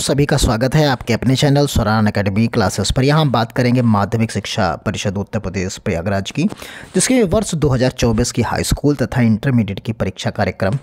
सभी का स्वागत है आपके अपने चैनल स्वरान अकेडमी क्लासेस पर यहाँ हम बात करेंगे माध्यमिक शिक्षा परिषद उत्तर प्रदेश प्रयागराज की जिसके वर्ष 2024 की हाई स्कूल तथा इंटरमीडिएट की परीक्षा कार्यक्रम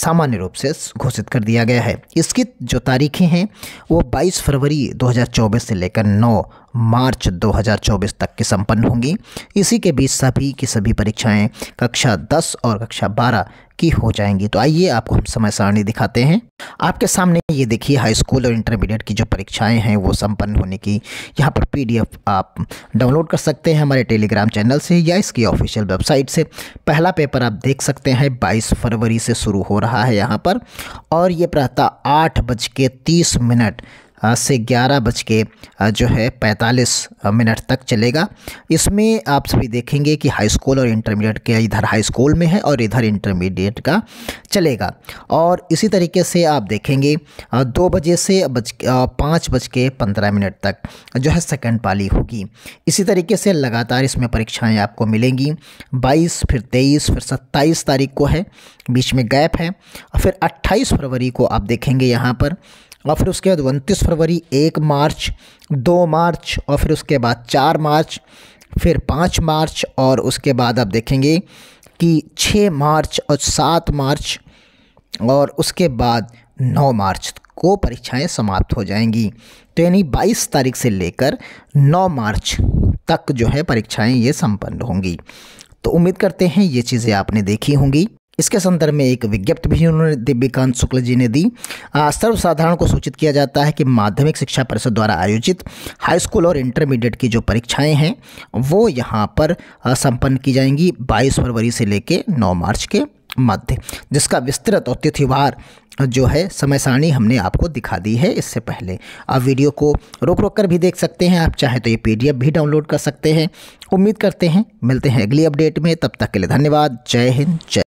सामान्य रूप से घोषित कर दिया गया है इसकी जो तारीखें हैं वो 22 फरवरी 2024 से लेकर 9 मार्च 2024 तक की संपन्न होंगी इसी के बीच सभी की सभी परीक्षाएं कक्षा 10 और कक्षा बारह की हो जाएंगी तो आइए आपको हम समय सारणी दिखाते हैं आपके सामने ये देखिए हाई स्कूल और इंटरमीडिएट की जो परीक्षाएं हैं वो संपन्न होने की यहाँ पर पीडीएफ आप डाउनलोड कर सकते हैं हमारे टेलीग्राम चैनल से या इसकी ऑफिशियल वेबसाइट से पहला पेपर आप देख सकते हैं बाईस फरवरी से शुरू हो रहा है यहाँ पर और ये प्रातः आठ बज के तीस मिनट से ग्यारह बज के जो है पैंतालीस मिनट तक चलेगा इसमें आप सभी देखेंगे कि हाई स्कूल और इंटरमीडिएट के इधर हाई स्कूल में है और इधर इंटरमीडिएट का चलेगा और इसी तरीके से आप देखेंगे दो बजे से बज पाँच बज के पंद्रह मिनट तक जो है सेकेंड पाली होगी इसी तरीके से लगातार इसमें परीक्षाएँ आपको मिलेंगी बाईस फिर तेईस फिर सत्ताईस तारीख को है बीच में गैप है फिर अट्ठाईस फरवरी को आप देखेंगे यहाँ पर और फिर उसके बाद उनतीस फरवरी एक मार्च दो मार्च और फिर उसके बाद चार मार्च फिर पाँच मार्च और उसके बाद आप देखेंगे कि छः मार्च और सात मार्च और उसके बाद नौ मार्च को परीक्षाएं समाप्त हो जाएंगी तो यानी बाईस तारीख से लेकर नौ मार्च तक जो है परीक्षाएं ये संपन्न होंगी तो उम्मीद करते हैं ये चीज़ें आपने देखी होंगी इसके संदर्भ में एक विज्ञप्ति भी उन्होंने दिव्यकांत शुक्ल जी ने दी सर्वसाधारण को सूचित किया जाता है कि माध्यमिक शिक्षा परिषद द्वारा आयोजित हाई स्कूल और इंटरमीडिएट की जो परीक्षाएं हैं वो यहाँ पर संपन्न की जाएंगी 22 फरवरी से लेकर 9 मार्च के मध्य जिसका विस्तृत और तिथिवार जो है समय सारणी हमने आपको दिखा दी है इससे पहले आप वीडियो को रोक रोक कर भी देख सकते हैं आप चाहे तो ये पी भी डाउनलोड कर सकते हैं उम्मीद करते हैं मिलते हैं अगली अपडेट में तब तक के लिए धन्यवाद जय हिंद जय